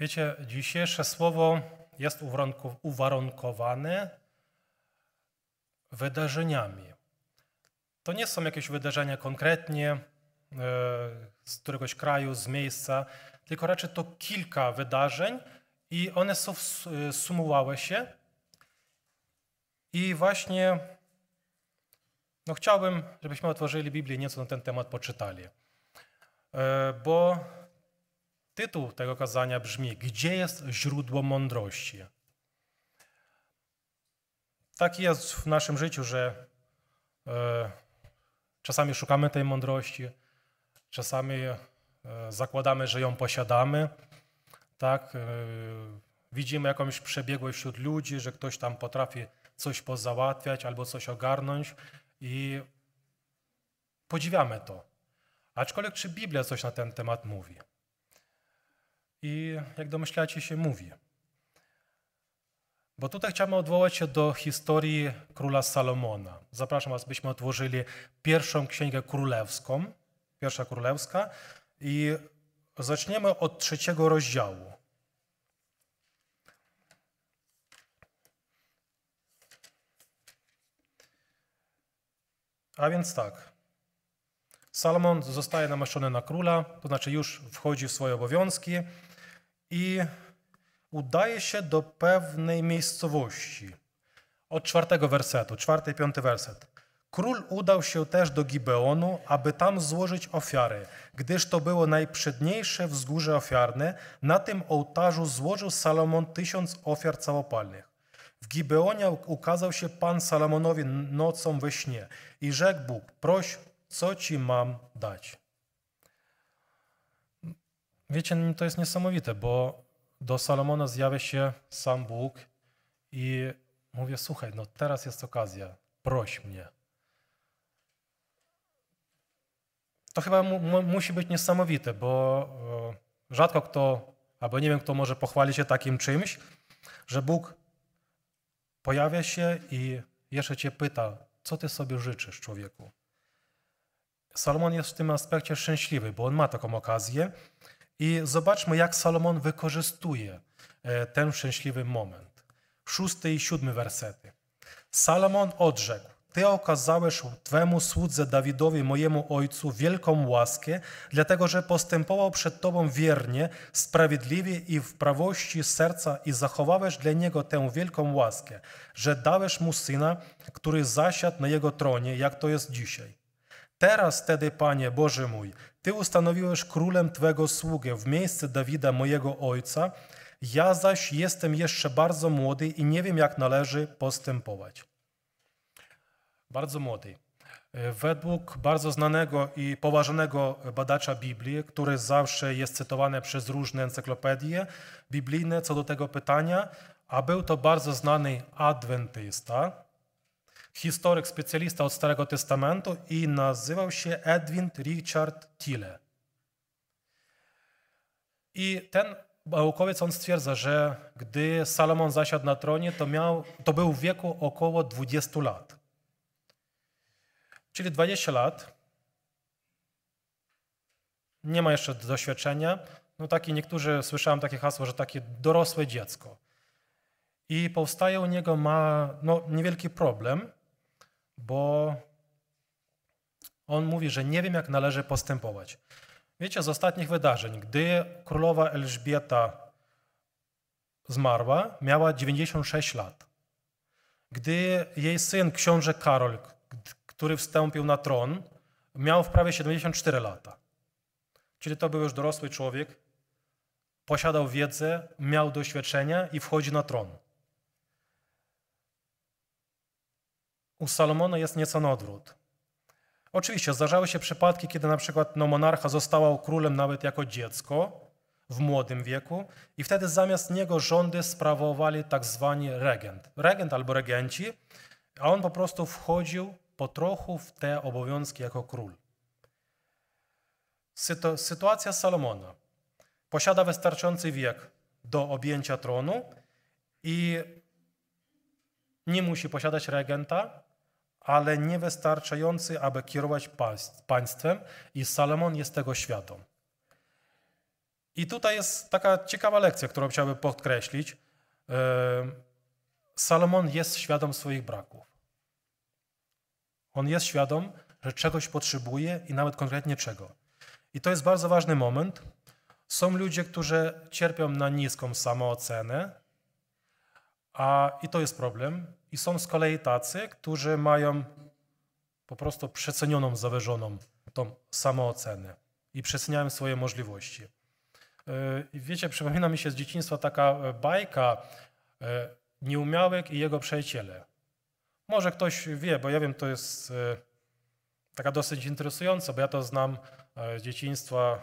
Wiecie, dzisiejsze słowo jest uwarunkowane wydarzeniami. To nie są jakieś wydarzenia konkretnie e, z któregoś kraju, z miejsca, tylko raczej to kilka wydarzeń i one są, e, sumowały się. I właśnie no chciałbym, żebyśmy otworzyli Biblię i nieco na ten temat, poczytali. E, bo Tytuł tego kazania brzmi: Gdzie jest źródło mądrości? Taki jest w naszym życiu, że e, czasami szukamy tej mądrości, czasami e, zakładamy, że ją posiadamy, tak? E, widzimy jakąś przebiegłość wśród ludzi, że ktoś tam potrafi coś pozałatwiać albo coś ogarnąć i podziwiamy to. Aczkolwiek czy Biblia coś na ten temat mówi? i jak domyślacie się mówi. Bo tutaj chciałbym odwołać się do historii króla Salomona. Zapraszam Was, byśmy otworzyli pierwszą księgę królewską, pierwsza królewska i zaczniemy od trzeciego rozdziału. A więc tak. Salomon zostaje namaszczony na króla, to znaczy już wchodzi w swoje obowiązki i udaje się do pewnej miejscowości. Od czwartego wersetu, czwarty, piąty werset. Król udał się też do Gibeonu, aby tam złożyć ofiary, gdyż to było najprzedniejsze wzgórze ofiarne. Na tym ołtarzu złożył Salomon tysiąc ofiar całopalnych. W Gibeonie ukazał się Pan Salomonowi nocą we śnie i rzekł Bóg, proś, co ci mam dać wiecie, to jest niesamowite, bo do Salomona zjawia się sam Bóg i mówię, słuchaj, no teraz jest okazja, proś mnie. To chyba mu, musi być niesamowite, bo e, rzadko kto, albo nie wiem, kto może pochwalić się takim czymś, że Bóg pojawia się i jeszcze cię pyta, co ty sobie życzysz, człowieku. Salomon jest w tym aspekcie szczęśliwy, bo on ma taką okazję i zobaczmy, jak Salomon wykorzystuje e, ten szczęśliwy moment. Szósty i siódmy wersety. Salomon odrzekł: Ty okazałeś Twemu słudze Dawidowi, mojemu ojcu, wielką łaskę, dlatego że postępował przed Tobą wiernie, sprawiedliwie i w prawości serca i zachowałeś dla niego tę wielką łaskę, że dałeś mu syna, który zasiadł na jego tronie, jak to jest dzisiaj. Teraz tedy, Panie Boże mój, ty ustanowiłeś królem Twego sługę w miejsce Dawida, mojego ojca, ja zaś jestem jeszcze bardzo młody i nie wiem, jak należy postępować. Bardzo młody. E, według bardzo znanego i poważonego badacza Biblii, który zawsze jest cytowany przez różne encyklopedie biblijne co do tego pytania, a był to bardzo znany adwentysta, historyk, specjalista od Starego Testamentu i nazywał się Edwin Richard Tille. I ten naukowiec on stwierdza, że gdy Salomon zasiadł na tronie, to, miał, to był w wieku około 20 lat. Czyli 20 lat. Nie ma jeszcze doświadczenia. No taki, niektórzy słyszałem takie hasło, że takie dorosłe dziecko. I powstaje u niego ma, no, niewielki problem, bo on mówi, że nie wiem, jak należy postępować. Wiecie, z ostatnich wydarzeń, gdy królowa Elżbieta zmarła, miała 96 lat. Gdy jej syn, książę Karol, który wstąpił na tron, miał w prawie 74 lata. Czyli to był już dorosły człowiek, posiadał wiedzę, miał doświadczenia i wchodzi na tron. u Salomona jest nieco na odwrót. Oczywiście zdarzały się przypadki, kiedy na przykład no, monarcha została królem nawet jako dziecko w młodym wieku i wtedy zamiast niego rządy sprawowali tak zwani regent. Regent albo regenci, a on po prostu wchodził po trochu w te obowiązki jako król. Sytu sytuacja Salomona. Posiada wystarczający wiek do objęcia tronu i nie musi posiadać regenta, ale niewystarczający, aby kierować państwem, i Salomon jest tego świadom. I tutaj jest taka ciekawa lekcja, którą chciałbym podkreślić. E, Salomon jest świadom swoich braków. On jest świadom, że czegoś potrzebuje i nawet konkretnie czego. I to jest bardzo ważny moment. Są ludzie, którzy cierpią na niską samoocenę, a i to jest problem, i są z kolei tacy, którzy mają po prostu przecenioną, zawyżoną tą samoocenę i przeceniają swoje możliwości. Y, wiecie, przypomina mi się z dzieciństwa taka e, bajka e, Nieumiałek i jego przyjaciele. Może ktoś wie, bo ja wiem, to jest e, taka dosyć interesująca, bo ja to znam z dzieciństwa,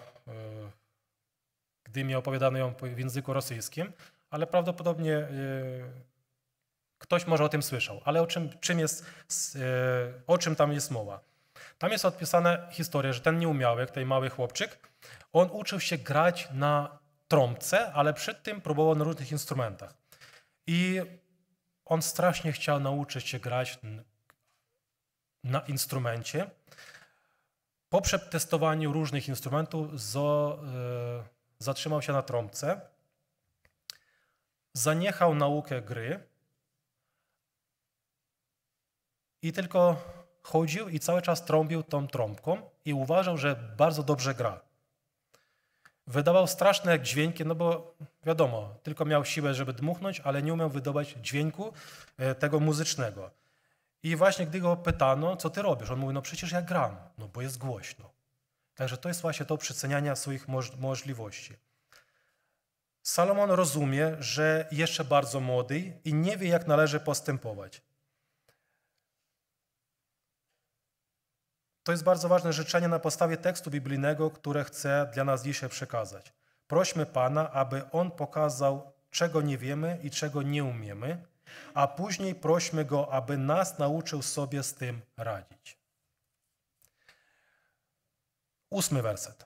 gdy mi opowiadano ją w języku rosyjskim, ale prawdopodobnie Ktoś może o tym słyszał, ale o czym, czym jest, e, o czym tam jest mowa? Tam jest odpisana historia, że ten nieumiałek, ten mały chłopczyk, on uczył się grać na trąbce, ale przed tym próbował na różnych instrumentach. I on strasznie chciał nauczyć się grać na instrumencie. Po przetestowaniu różnych instrumentów zo, e, zatrzymał się na trąbce, zaniechał naukę gry i tylko chodził i cały czas trąbił tą trąbką i uważał, że bardzo dobrze gra. Wydawał straszne dźwięki, no bo wiadomo, tylko miał siłę, żeby dmuchnąć, ale nie umiał wydobyć dźwięku e, tego muzycznego. I właśnie gdy go pytano, co ty robisz, on mówi, no przecież ja gram, no bo jest głośno. Także to jest właśnie to przecenianie swoich możliwości. Salomon rozumie, że jeszcze bardzo młody i nie wie, jak należy postępować. To jest bardzo ważne życzenie na podstawie tekstu biblijnego, które chce dla nas dzisiaj przekazać. Prośmy Pana, aby On pokazał, czego nie wiemy i czego nie umiemy, a później prośmy Go, aby nas nauczył sobie z tym radzić. Ósmy werset.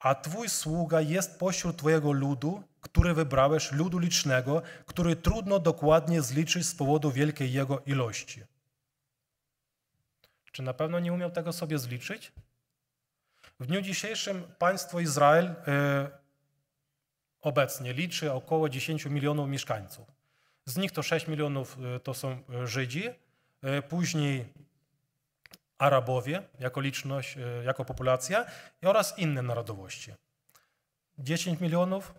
A Twój sługa jest pośród Twojego ludu, który wybrałeś, ludu licznego, który trudno dokładnie zliczyć z powodu wielkiej jego ilości. Czy na pewno nie umiał tego sobie zliczyć? W dniu dzisiejszym państwo Izrael y, obecnie liczy około 10 milionów mieszkańców. Z nich to 6 milionów y, to są y, Żydzi, później Arabowie jako liczność, jako populacja oraz inne narodowości. 10 milionów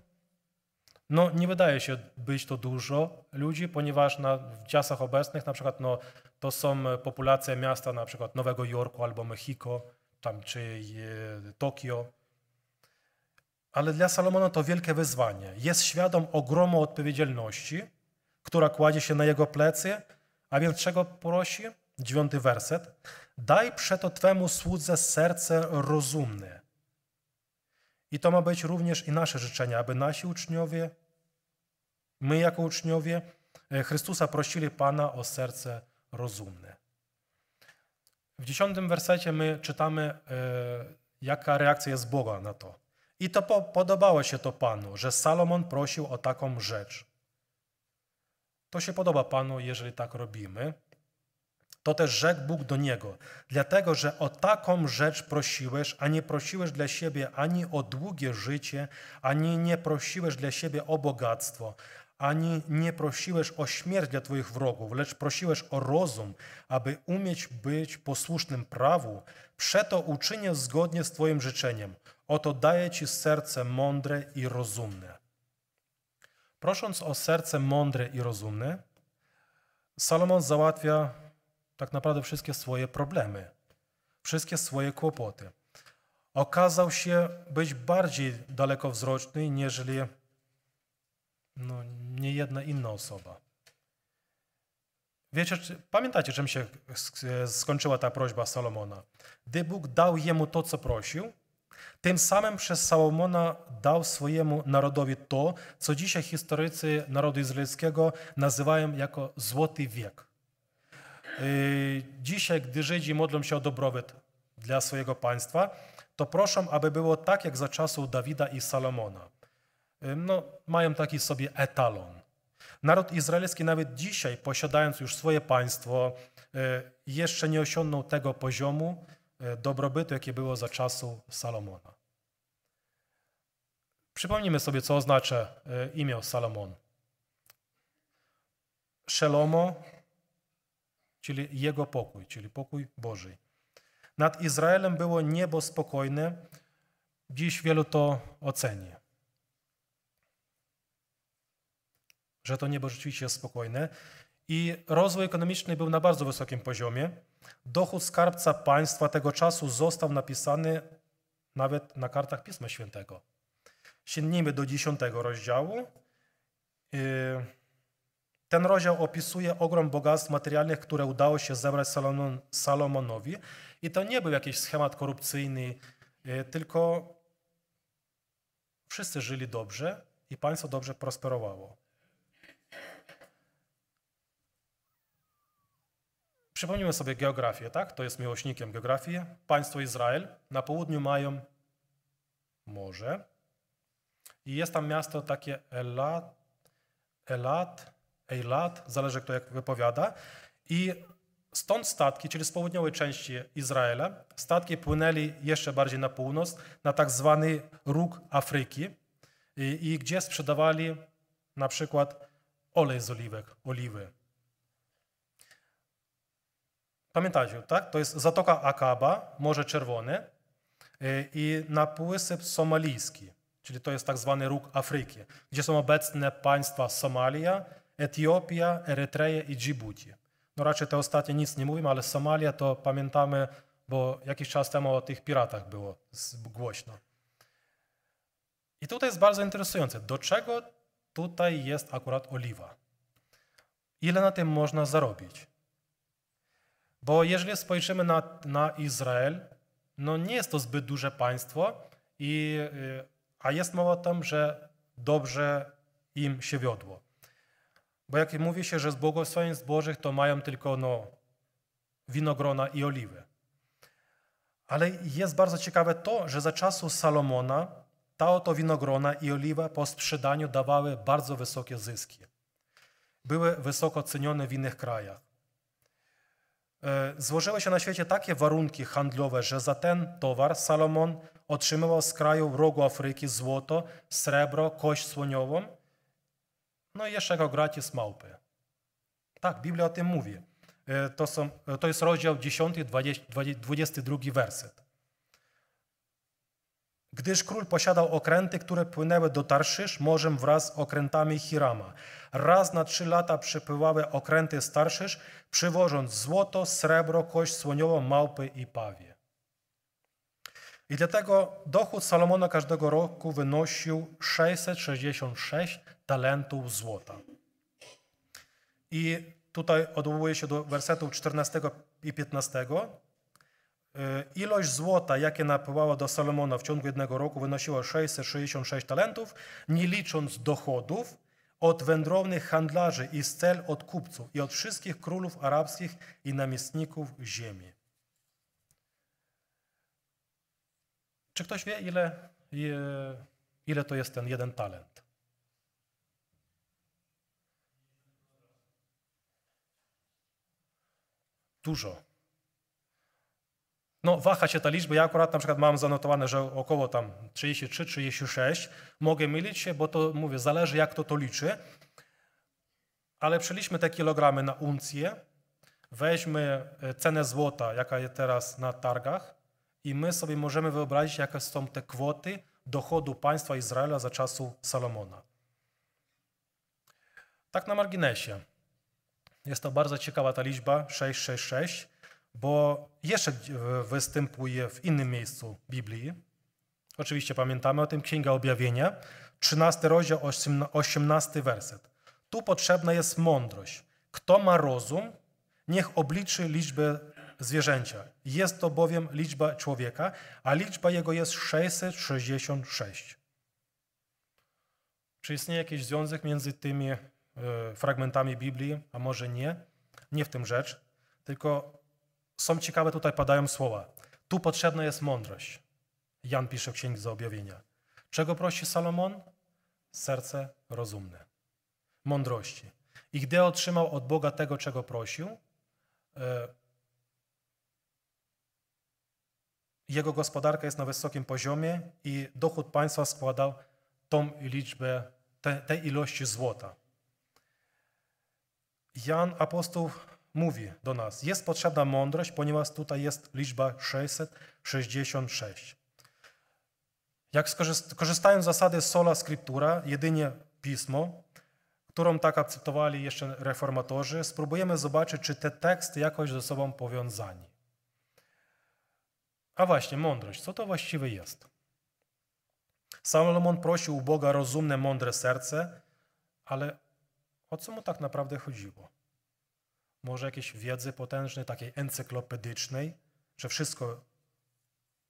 no, nie wydaje się być to dużo ludzi, ponieważ na, w czasach obecnych na przykład no, to są e, populacje miasta na przykład Nowego Jorku albo Mexico, tam czy e, Tokio. Ale dla Salomona to wielkie wyzwanie. Jest świadom ogromu odpowiedzialności, która kładzie się na jego plecy, a więc czego prosi? Dziewiąty werset. Daj przeto Twemu słudze serce rozumne. I to ma być również i nasze życzenie, aby nasi uczniowie, my jako uczniowie e, Chrystusa prosili Pana o serce rozumne rozumny. W dziesiątym wersecie my czytamy, e, jaka reakcja jest Boga na to. I to podobało się to Panu, że Salomon prosił o taką rzecz. To się podoba Panu, jeżeli tak robimy. To też rzekł Bóg do niego, dlatego że o taką rzecz prosiłeś, a nie prosiłeś dla siebie ani o długie życie, ani nie prosiłeś dla siebie o bogactwo, ani nie prosiłeś o śmierć dla Twoich wrogów, lecz prosiłeś o rozum, aby umieć być posłusznym prawu. Przeto uczynię zgodnie z Twoim życzeniem. Oto daję Ci serce mądre i rozumne. Prosząc o serce mądre i rozumne, Salomon załatwia tak naprawdę wszystkie swoje problemy, wszystkie swoje kłopoty. Okazał się być bardziej dalekowzroczny, niżeli no, nie jedna inna osoba. Wiecie, czy, pamiętacie, czym się skończyła ta prośba Salomona? Gdy Bóg dał jemu to, co prosił, tym samym przez Salomona dał swojemu narodowi to, co dzisiaj historycy narodu izraelskiego nazywają jako złoty wiek. Y, dzisiaj, gdy Żydzi modlą się o dobrobyt dla swojego państwa, to proszą, aby było tak jak za czasów Dawida i Salomona no, mają taki sobie etalon. Naród izraelski nawet dzisiaj, posiadając już swoje państwo, e, jeszcze nie osiągnął tego poziomu e, dobrobytu, jakie było za czasu Salomona. Przypomnijmy sobie, co oznacza e, imię Salomon. Szelomo, czyli jego pokój, czyli pokój Boży. Nad Izraelem było niebo spokojne. Dziś wielu to oceni. że to niebo rzeczywiście jest spokojne. I rozwój ekonomiczny był na bardzo wysokim poziomie. Dochód skarbca państwa tego czasu został napisany nawet na kartach Pisma Świętego. Sięgnijmy do dziesiątego rozdziału. Y, ten rozdział opisuje ogrom bogactw materialnych, które udało się zebrać Salomon, Salomonowi. I to nie był jakiś schemat korupcyjny, y, tylko wszyscy żyli dobrze i państwo dobrze prosperowało. Przypomnijmy sobie geografię, tak? To jest miłośnikiem geografii. Państwo Izrael. Na południu mają morze. I jest tam miasto takie Elat, Elat, Eilat, zależy kto jak wypowiada. I stąd statki, czyli z południowej części Izraela, statki płynęli jeszcze bardziej na północ, na tak zwany róg Afryki, i, i gdzie sprzedawali na przykład olej z oliwek, oliwy. Pamiętacie, tak? To jest Zatoka Akaba, Morze Czerwone y, i na napołysyp somalijski, czyli to jest tak zwany róg Afryki, gdzie są obecne państwa Somalia, Etiopia, Erytreja i Djibouti. No raczej te ostatnie nic nie mówimy, ale Somalia to pamiętamy, bo jakiś czas temu o tych piratach było głośno. I tutaj jest bardzo interesujące, do czego tutaj jest akurat oliwa? Ile na tym można zarobić? Bo jeżeli spojrzymy na, na Izrael, no nie jest to zbyt duże państwo, i, y, a jest mowa o tym, że dobrze im się wiodło. Bo jak mówi się, że z błogosławieństw Bożych to mają tylko no, winogrona i oliwy. Ale jest bardzo ciekawe to, że za czasów Salomona ta oto winogrona i oliwa po sprzedaniu dawały bardzo wysokie zyski. Były wysoko cenione w innych krajach. E, złożyły się na świecie takie warunki handlowe, że za ten towar Salomon otrzymywał z kraju rogu Afryki złoto, srebro, kość słoniową, no i jeszcze jako gratis małpy. Tak, Biblia o tym mówi. E, to, są, e, to jest rozdział 10, 20, 22 werset gdyż król posiadał okręty, które płynęły do Tarszysz morzem wraz z okrętami Hirama. Raz na trzy lata przepływały okręty z Tarszysz, przywożąc złoto, srebro, kość słoniową, małpy i pawie. I dlatego dochód Salomona każdego roku wynosił 666 talentów złota. I tutaj odwołuje się do wersetów 14 i 15, E, ilość złota, jakie napływało do Salomona w ciągu jednego roku, wynosiła 666 talentów, nie licząc dochodów od wędrownych handlarzy i z cel od kupców i od wszystkich królów arabskich i namiestników ziemi. Czy ktoś wie, ile, ile to jest ten jeden talent? Dużo. No, waha się ta liczba. Ja akurat na przykład mam zanotowane, że około tam 33, 36. Mogę mylić się, bo to mówię, zależy jak to to liczy. Ale przeliczmy te kilogramy na uncję. Weźmy e, cenę złota, jaka jest teraz na targach i my sobie możemy wyobrazić, jakie są te kwoty dochodu państwa Izraela za czasu Salomona. Tak na marginesie. Jest to bardzo ciekawa ta liczba 666 bo jeszcze występuje w innym miejscu Biblii. Oczywiście pamiętamy o tym, Księga Objawienia, 13 rozdział, 18 werset. Tu potrzebna jest mądrość. Kto ma rozum, niech obliczy liczbę zwierzęcia. Jest to bowiem liczba człowieka, a liczba jego jest 666. Czy istnieje jakiś związek między tymi e, fragmentami Biblii, a może nie? Nie w tym rzecz, tylko są ciekawe, tutaj padają słowa. Tu potrzebna jest mądrość. Jan pisze w Księdze Objawienia. Czego prosi Salomon? Serce rozumne. Mądrości. I gdy otrzymał od Boga tego, czego prosił, e, jego gospodarka jest na wysokim poziomie i dochód państwa składał tą liczbę, tej te ilości złota. Jan apostoł mówi do nas, jest potrzebna mądrość, ponieważ tutaj jest liczba 666. Jak korzystając z zasady sola scriptura, jedynie pismo, którą tak akceptowali jeszcze reformatorzy, spróbujemy zobaczyć, czy te teksty jakoś ze sobą powiązani. A właśnie, mądrość. Co to właściwie jest? Salomon prosił u Boga rozumne, mądre serce, ale o co mu tak naprawdę chodziło? może jakiejś wiedzy potężnej, takiej encyklopedycznej, że wszystko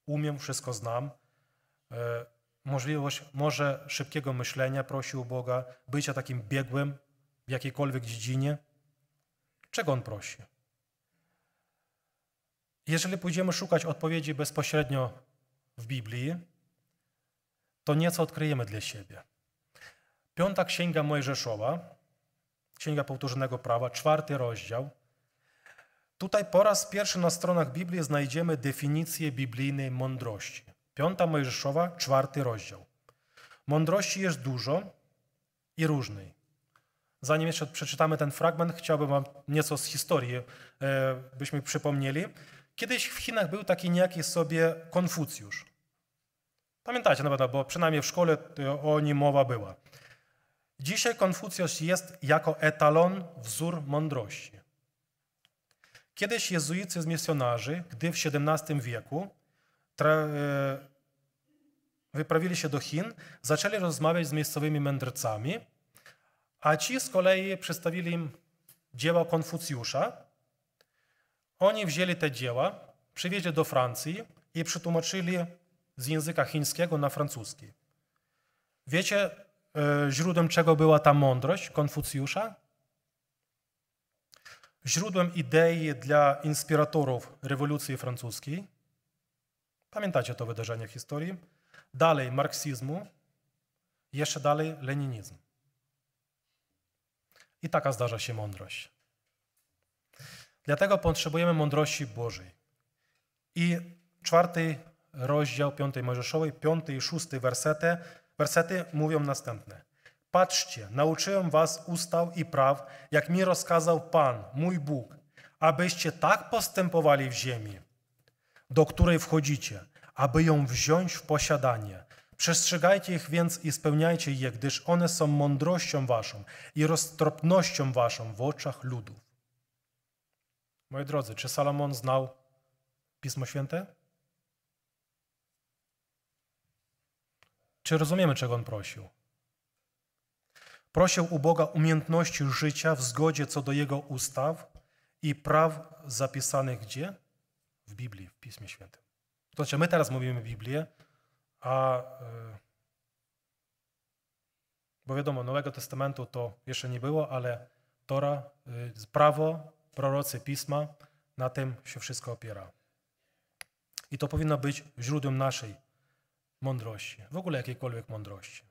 umiem, wszystko znam. E, możliwość może szybkiego myślenia prosił Boga, bycia takim biegłym w jakiejkolwiek dziedzinie. Czego on prosi? Jeżeli pójdziemy szukać odpowiedzi bezpośrednio w Biblii, to nieco odkryjemy dla siebie. Piąta Księga Mojżeszowa Księga Powtórzonego Prawa, czwarty rozdział. Tutaj po raz pierwszy na stronach Biblii znajdziemy definicję biblijnej mądrości. Piąta Mojżeszowa, czwarty rozdział. Mądrości jest dużo i różnej. Zanim jeszcze przeczytamy ten fragment, chciałbym Wam nieco z historii e, byśmy przypomnieli. Kiedyś w Chinach był taki niejaki sobie Konfucjusz. Pamiętacie na pewno, bo przynajmniej w szkole o nim mowa była. Dzisiaj Konfucjusz jest jako etalon, wzór mądrości. Kiedyś jezuicy z misjonarzy, gdy w XVII wieku e, wyprawili się do Chin, zaczęli rozmawiać z miejscowymi mędrcami, a ci z kolei przedstawili im dzieła Konfucjusza. Oni wzięli te dzieła, przywieźli do Francji i przetłumaczyli z języka chińskiego na francuski. Wiecie, E, źródłem czego była ta mądrość Konfucjusza? Źródłem idei dla inspiratorów rewolucji francuskiej. Pamiętacie to wydarzenie w historii? Dalej marksizmu, jeszcze dalej leninizm. I taka zdarza się mądrość. Dlatego potrzebujemy mądrości Bożej. I czwarty rozdział piątej Mojżeszowej, piąty i szósty wersety Wersety mówią następne. Patrzcie, nauczyłem was ustaw i praw, jak mi rozkazał Pan, mój Bóg, abyście tak postępowali w ziemi, do której wchodzicie, aby ją wziąć w posiadanie. Przestrzegajcie ich więc i spełniajcie je, gdyż one są mądrością waszą i roztropnością waszą w oczach ludów. Moi drodzy, czy Salomon znał Pismo Święte? Czy rozumiemy, czego on prosił? Prosił u Boga umiejętności życia w zgodzie co do jego ustaw i praw zapisanych gdzie? W Biblii, w Pismie Świętym. To znaczy, my teraz mówimy Biblię, a. E, bo wiadomo, Nowego Testamentu to jeszcze nie było, ale Tora, e, prawo, prorocy, pisma, na tym się wszystko opiera. I to powinno być źródłem naszej mądrości, w ogóle jakiejkolwiek mądrości.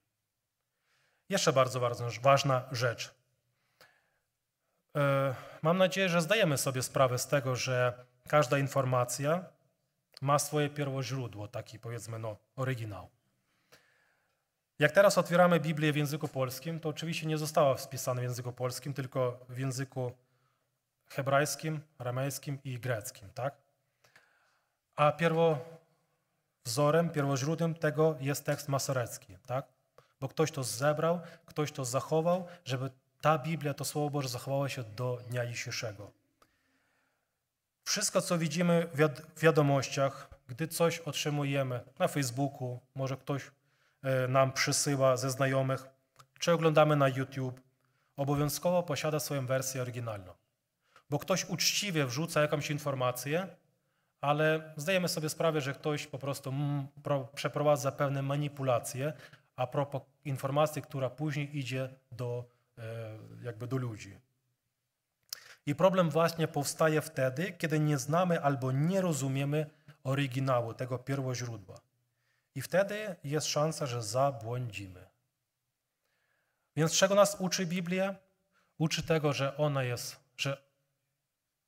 Jeszcze bardzo, bardzo ważna rzecz. E, mam nadzieję, że zdajemy sobie sprawę z tego, że każda informacja ma swoje pierwoźródło, taki powiedzmy no, oryginał. Jak teraz otwieramy Biblię w języku polskim, to oczywiście nie została spisana w języku polskim, tylko w języku hebrajskim, aramejskim i greckim, tak? A pierwo, wzorem, pierwoźródłem tego jest tekst masorecki, tak? Bo ktoś to zebrał, ktoś to zachował, żeby ta Biblia, to Słowo Boże zachowało się do dnia dzisiejszego. Wszystko, co widzimy w wiadomościach, gdy coś otrzymujemy na Facebooku, może ktoś e, nam przysyła ze znajomych, czy oglądamy na YouTube, obowiązkowo posiada swoją wersję oryginalną. Bo ktoś uczciwie wrzuca jakąś informację, ale zdajemy sobie sprawę, że ktoś po prostu mm, przeprowadza pewne manipulacje a propos informacji, która później idzie do, e, jakby do ludzi. I problem właśnie powstaje wtedy, kiedy nie znamy albo nie rozumiemy oryginału, tego pierwoźródła. I wtedy jest szansa, że zabłądzimy. Więc czego nas uczy Biblia? Uczy tego, że ona jest, że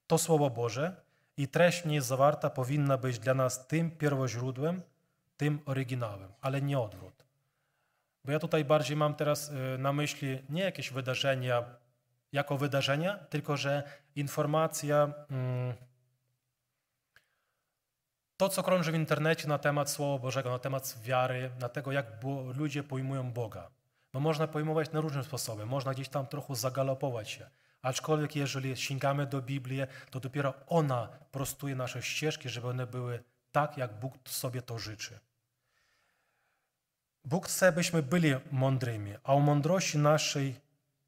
to Słowo Boże i treść w niej zawarta powinna być dla nas tym pierwoźródłem, tym oryginałem, ale nie odwrót. Bo ja tutaj bardziej mam teraz y, na myśli nie jakieś wydarzenia jako wydarzenia, tylko że informacja, mm, to co krąży w internecie na temat Słowa Bożego, na temat wiary, na tego jak ludzie pojmują Boga. Bo można pojmować na różne sposoby, można gdzieś tam trochę zagalopować się. Aczkolwiek jeżeli sięgamy do Biblii, to dopiero ona prostuje nasze ścieżki, żeby one były tak, jak Bóg sobie to życzy. Bóg chce, byśmy byli mądrymi, a u mądrości naszej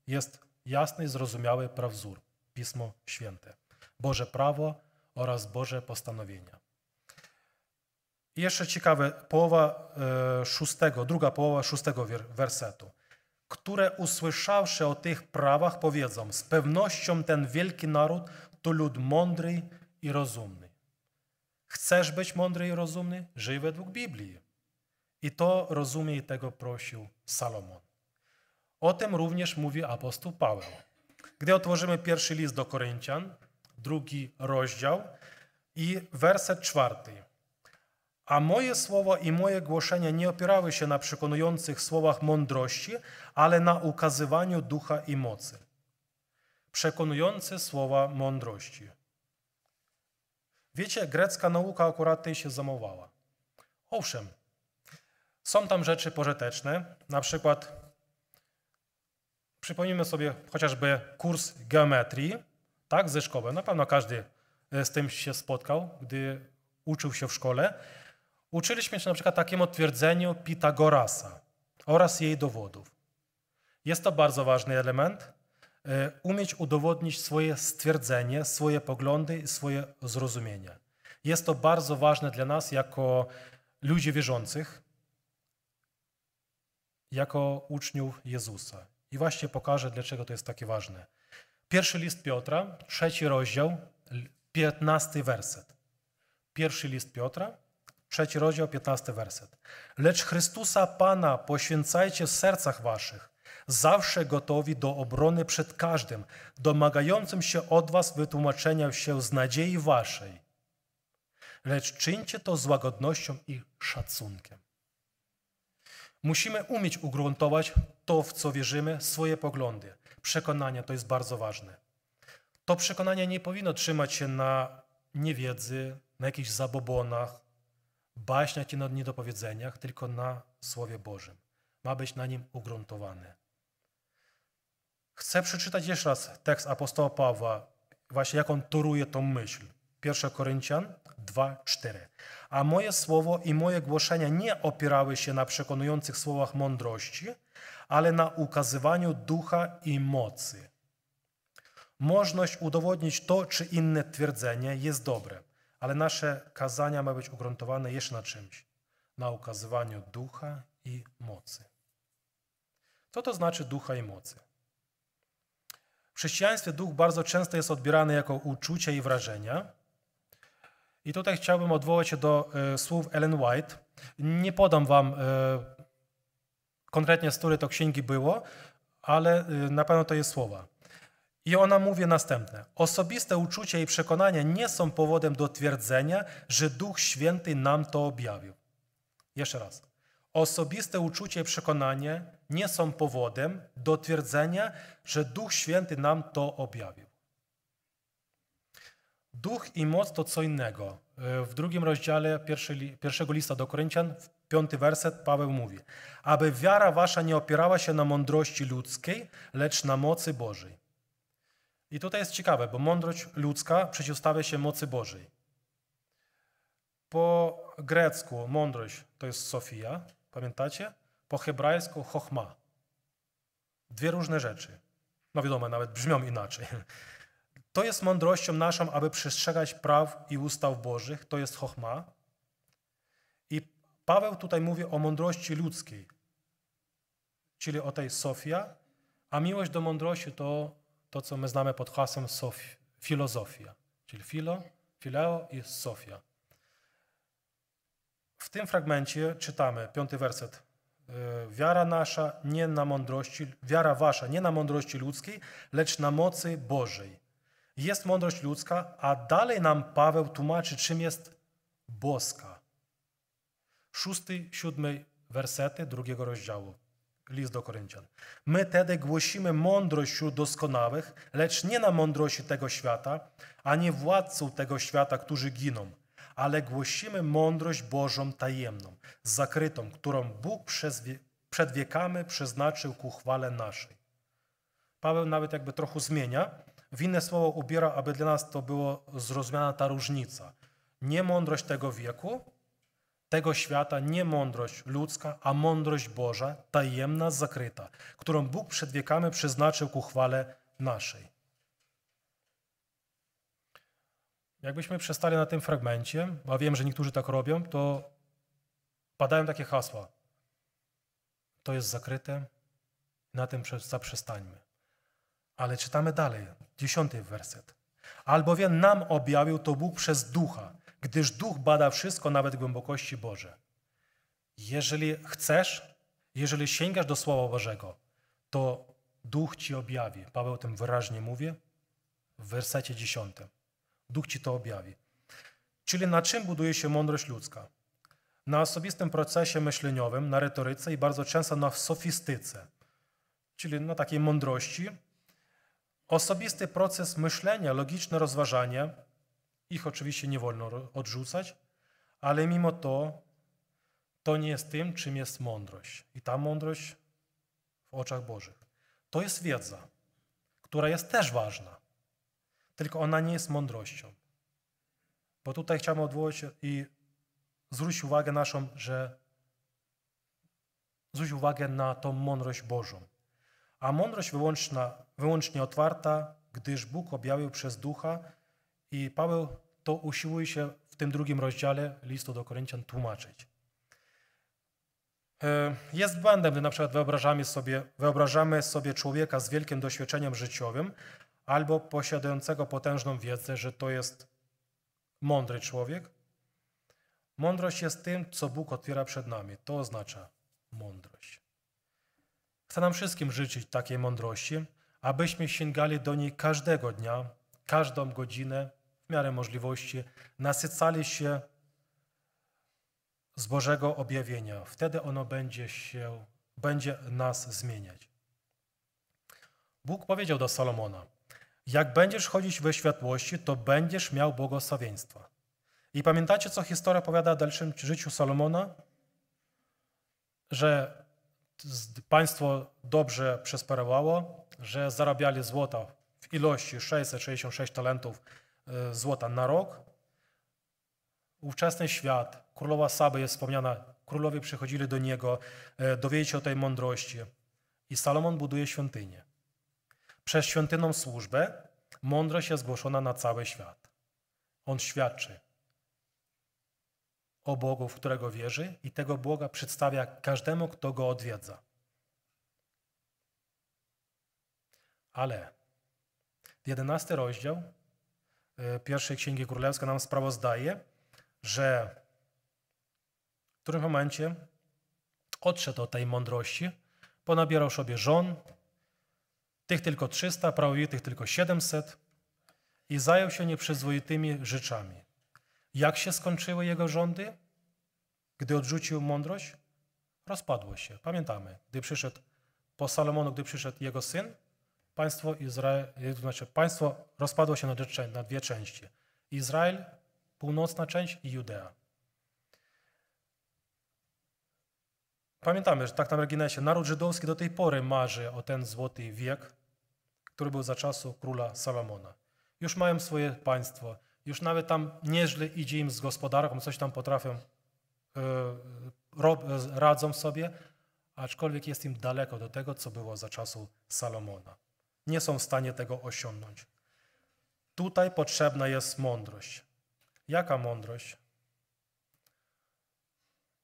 jest jasny i zrozumiały prawzór, Pismo Święte, Boże prawo oraz Boże postanowienia. I jeszcze ciekawe, połowa e, szóstego, druga połowa szóstego wersetu które usłyszawszy o tych prawach powiedzą, z pewnością ten wielki naród to lud mądry i rozumny. Chcesz być mądry i rozumny? Żyj według Biblii. I to rozumie i tego prosił Salomon. O tym również mówi apostoł Paweł. Gdy otworzymy pierwszy list do Koryncian, drugi rozdział i werset czwarty. A moje słowa i moje głoszenie nie opierały się na przekonujących słowach mądrości, ale na ukazywaniu ducha i mocy. Przekonujące słowa mądrości. Wiecie, grecka nauka akurat tej się zamowała. Owszem, są tam rzeczy pożyteczne, na przykład przypomnijmy sobie chociażby kurs geometrii, tak, ze szkoły. Na pewno każdy e, z tym się spotkał, gdy uczył się w szkole. Uczyliśmy się na przykład takiemu twierdzeniu Pitagorasa oraz jej dowodów. Jest to bardzo ważny element. Y, umieć udowodnić swoje stwierdzenie, swoje poglądy i swoje zrozumienie. Jest to bardzo ważne dla nas jako ludzi wierzących, jako uczniów Jezusa. I właśnie pokażę, dlaczego to jest takie ważne. Pierwszy list Piotra, trzeci rozdział, piętnasty werset. Pierwszy list Piotra, trzeci rozdział, 15 werset. Lecz Chrystusa Pana poświęcajcie w sercach waszych, zawsze gotowi do obrony przed każdym, domagającym się od was wytłumaczenia się z nadziei waszej. Lecz czyńcie to z łagodnością i szacunkiem. Musimy umieć ugruntować to, w co wierzymy, swoje poglądy. Przekonania to jest bardzo ważne. To przekonanie nie powinno trzymać się na niewiedzy, na jakichś zabobonach, baśniać nie na niedopowiedzeniach, tylko na Słowie Bożym. Ma być na nim ugruntowany. Chcę przeczytać jeszcze raz tekst apostoła Pawła, właśnie jak on toruje tą myśl. 1 2, 2:4. A moje słowo i moje głoszenia nie opierały się na przekonujących słowach mądrości, ale na ukazywaniu ducha i mocy. Możność udowodnić to czy inne twierdzenie jest dobre. Ale nasze kazania ma być ugruntowane jeszcze na czymś na ukazywaniu ducha i mocy. Co to znaczy ducha i mocy? W chrześcijaństwie duch bardzo często jest odbierany jako uczucie i wrażenia. I tutaj chciałbym odwołać się do e, słów Ellen White. Nie podam wam e, konkretnie, z której to księgi było, ale e, na pewno to jest słowa. I ona mówi następne. Osobiste uczucia i przekonania nie są powodem do twierdzenia, że Duch Święty nam to objawił. Jeszcze raz. Osobiste uczucia i przekonania nie są powodem do twierdzenia, że Duch Święty nam to objawił. Duch i moc to co innego. E, w drugim rozdziale pierwszego lista do Koryntian, piąty werset, Paweł mówi: Aby wiara wasza nie opierała się na mądrości ludzkiej, lecz na mocy Bożej. I tutaj jest ciekawe, bo mądrość ludzka przeciwstawia się mocy Bożej. Po grecku mądrość to jest Sofia, pamiętacie? Po hebrajsku chochma. Dwie różne rzeczy. No wiadomo, nawet brzmią inaczej. To jest mądrością naszą, aby przestrzegać praw i ustaw Bożych. To jest chochma. I Paweł tutaj mówi o mądrości ludzkiej, czyli o tej Sofia, a miłość do mądrości to to, co my znamy pod hasłem filozofia, czyli filo, fileo i sofia. W tym fragmencie czytamy, piąty werset, y, wiara nasza nie na mądrości, wiara wasza nie na mądrości ludzkiej, lecz na mocy Bożej. Jest mądrość ludzka, a dalej nam Paweł tłumaczy, czym jest boska. Szósty, siódmy wersety drugiego rozdziału. List do Koryntian. My tedy głosimy mądrość wśród doskonałych, lecz nie na mądrości tego świata, ani władców tego świata, którzy giną, ale głosimy mądrość Bożą tajemną, zakrytą, którą Bóg przez, przed wiekami przeznaczył ku chwale naszej. Paweł nawet jakby trochę zmienia, w inne słowo ubiera, aby dla nas to było zrozumiana ta różnica. Nie mądrość tego wieku, tego świata nie mądrość ludzka, a mądrość Boża, tajemna, zakryta, którą Bóg przed wiekami przeznaczył ku chwale naszej. Jakbyśmy przestali na tym fragmencie, a wiem, że niektórzy tak robią, to padają takie hasła. To jest zakryte, na tym zaprzestańmy. Ale czytamy dalej, dziesiąty werset. Albowiem nam objawił to Bóg przez Ducha, gdyż duch bada wszystko, nawet głębokości Boże. Jeżeli chcesz, jeżeli sięgasz do Słowa Bożego, to duch ci objawi. Paweł o tym wyraźnie mówi w wersecie 10. Duch ci to objawi. Czyli na czym buduje się mądrość ludzka? Na osobistym procesie myśleniowym, na retoryce i bardzo często na sofistyce, czyli na takiej mądrości. Osobisty proces myślenia, logiczne rozważanie, ich oczywiście nie wolno odrzucać, ale mimo to to nie jest tym, czym jest mądrość. I ta mądrość w oczach Bożych. To jest wiedza, która jest też ważna, tylko ona nie jest mądrością. Bo tutaj chciałbym odwołać i zwrócić uwagę naszą, że zwróć uwagę na tą mądrość Bożą. A mądrość wyłączna, wyłącznie otwarta, gdyż Bóg objawił przez Ducha, i Paweł to usiłuje się w tym drugim rozdziale listu do Koryncian tłumaczyć. E, jest błędem, gdy na przykład wyobrażamy sobie, wyobrażamy sobie człowieka z wielkim doświadczeniem życiowym albo posiadającego potężną wiedzę, że to jest mądry człowiek. Mądrość jest tym, co Bóg otwiera przed nami. To oznacza mądrość. Chcę nam wszystkim życzyć takiej mądrości, abyśmy sięgali do niej każdego dnia, każdą godzinę, miarę możliwości nasycali się z Bożego objawienia. Wtedy ono będzie się, będzie nas zmieniać. Bóg powiedział do Salomona, jak będziesz chodzić we światłości, to będziesz miał błogosławieństwa. I pamiętacie, co historia powiada o dalszym życiu Salomona? Że państwo dobrze przesparowało, że zarabiali złota w ilości 666 talentów E, złota na rok. Ówczesny świat, królowa Saby jest wspomniana, królowie przychodzili do niego, e, dowiedzieli się o tej mądrości. I Salomon buduje świątynię. Przez świątynną służbę mądrość jest zgłoszona na cały świat. On świadczy o Bogu, w którego wierzy i tego Boga przedstawia każdemu, kto go odwiedza. Ale w jedenasty rozdział E, pierwszej Księgi Królewskiej nam sprawozdaje, że w którym momencie odszedł od tej mądrości, ponabierał sobie żon, tych tylko 300, prawowitych tylko 700 i zajął się nieprzyzwoitymi rzeczami. Jak się skończyły jego rządy, gdy odrzucił mądrość? Rozpadło się. Pamiętamy, gdy przyszedł po Salomonu, gdy przyszedł jego syn, Państwo, Izrael, znaczy państwo rozpadło się na, na dwie części. Izrael, północna część i Judea. Pamiętamy, że tak na marginesie, naród żydowski do tej pory marzy o ten złoty wiek, który był za czasu króla Salomona. Już mają swoje państwo, już nawet tam nieźle idzie im z gospodarką, coś tam potrafią, e, e, radzą sobie, aczkolwiek jest im daleko do tego, co było za czasu Salomona nie są w stanie tego osiągnąć. Tutaj potrzebna jest mądrość. Jaka mądrość?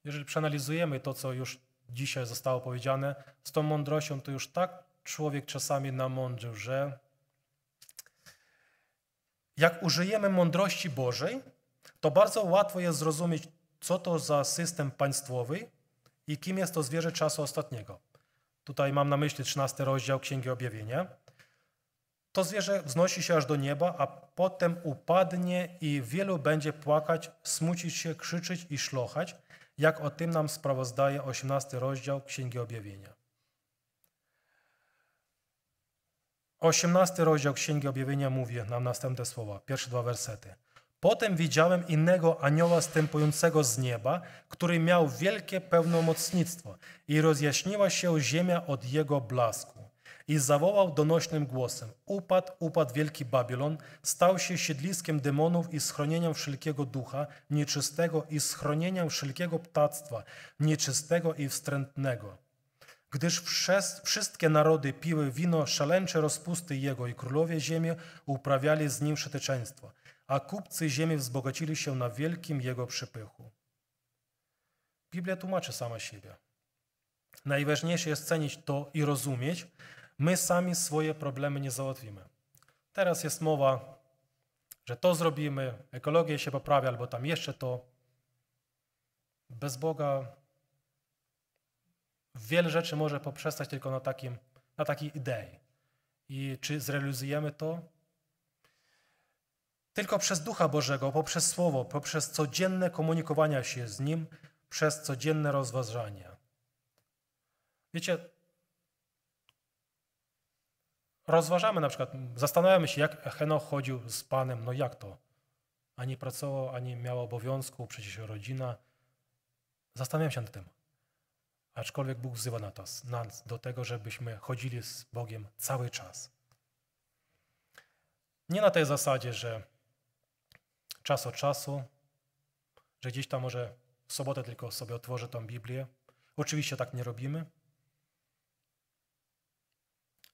Jeżeli przeanalizujemy to, co już dzisiaj zostało powiedziane, z tą mądrością to już tak człowiek czasami namądrzył, że jak użyjemy mądrości Bożej, to bardzo łatwo jest zrozumieć, co to za system państwowy i kim jest to zwierzę czasu ostatniego. Tutaj mam na myśli 13 rozdział Księgi Objawienia. To zwierzę wznosi się aż do nieba, a potem upadnie i wielu będzie płakać, smucić się, krzyczeć i szlochać, jak o tym nam sprawozdaje 18 rozdział Księgi Objawienia. 18 rozdział Księgi Objawienia mówi nam następne słowa, pierwsze dwa wersety. Potem widziałem innego anioła stępującego z nieba, który miał wielkie pełnomocnictwo i rozjaśniła się ziemia od jego blasku. I zawołał donośnym głosem: Upadł, upadł wielki Babilon, stał się siedliskiem demonów i schronieniem wszelkiego ducha nieczystego i schronieniem wszelkiego ptactwa nieczystego i wstrętnego. Gdyż wszystkie narody piły wino szalęcze rozpusty jego i królowie ziemi uprawiali z nim przeteczeństwo, a kupcy ziemi wzbogacili się na wielkim jego przepychu. Biblia tłumaczy sama siebie. Najważniejsze jest cenić to i rozumieć, My sami swoje problemy nie załatwimy. Teraz jest mowa, że to zrobimy, ekologia się poprawia, albo tam jeszcze to. Bez Boga wiele rzeczy może poprzestać tylko na, takim, na takiej idei. I czy zrealizujemy to? Tylko przez Ducha Bożego, poprzez Słowo, poprzez codzienne komunikowania się z Nim, przez codzienne rozważania. Wiecie, rozważamy na przykład, zastanawiamy się, jak Henoch chodził z Panem, no jak to? Ani pracował, ani miał obowiązku, przecież rodzina. Zastanawiam się nad tym. Aczkolwiek Bóg wzywa na nas, nas do tego, żebyśmy chodzili z Bogiem cały czas. Nie na tej zasadzie, że czas od czasu, że gdzieś tam może w sobotę tylko sobie otworzę tą Biblię. Oczywiście tak nie robimy,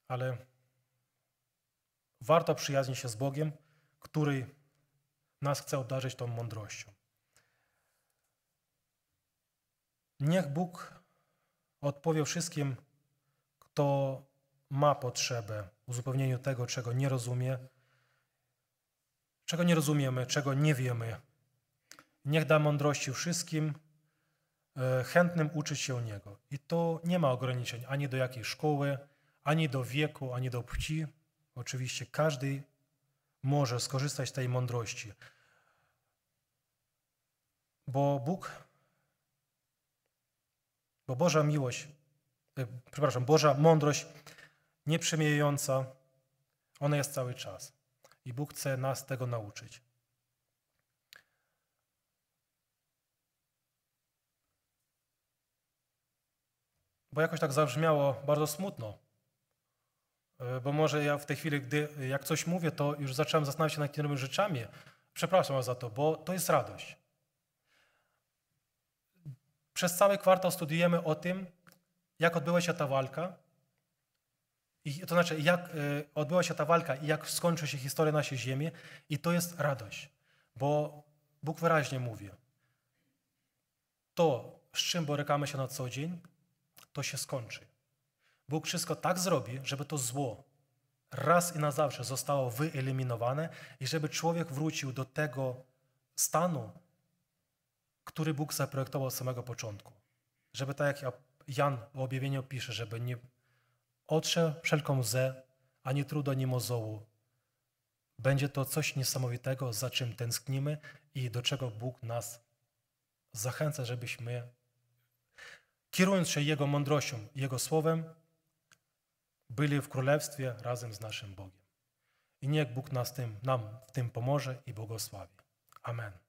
ale warto przyjaźnić się z Bogiem, który nas chce obdarzyć tą mądrością. Niech Bóg odpowie wszystkim, kto ma potrzebę uzupełnienia tego, czego nie rozumie, czego nie rozumiemy, czego nie wiemy. Niech da mądrości wszystkim e, chętnym uczyć się Niego. I to nie ma ograniczeń ani do jakiej szkoły, ani do wieku, ani do płci, Oczywiście każdy może skorzystać z tej mądrości, bo Bóg, bo Boża miłość, e, przepraszam, Boża mądrość nieprzemijająca, ona jest cały czas. I Bóg chce nas tego nauczyć. Bo jakoś tak zabrzmiało bardzo smutno. E, bo może ja w tej chwili, gdy e, jak coś mówię, to już zacząłem zastanawiać się nad tymi rzeczami. Przepraszam za to, bo to jest radość. Przez cały kwartał studiujemy o tym, jak odbyła się ta walka, i to znaczy, jak e, odbyła się ta walka i jak skończy się historia naszej ziemi. I to jest radość, bo Bóg wyraźnie mówi, to, z czym borykamy się na co dzień, to się skończy. Bóg wszystko tak zrobi, żeby to zło raz i na zawsze zostało wyeliminowane i żeby człowiek wrócił do tego stanu, który Bóg zaprojektował od samego początku. Żeby tak jak Jan w objawieniu pisze, żeby nie otrze wszelką łzę, ani trudu, ani mozołu. Będzie to coś niesamowitego, za czym tęsknimy i do czego Bóg nas zachęca, żebyśmy, kierując się Jego mądrością, Jego słowem, byli w królestwie razem z naszym Bogiem. I niech Bóg nas tym, nam w tym pomoże i błogosławi. Amen.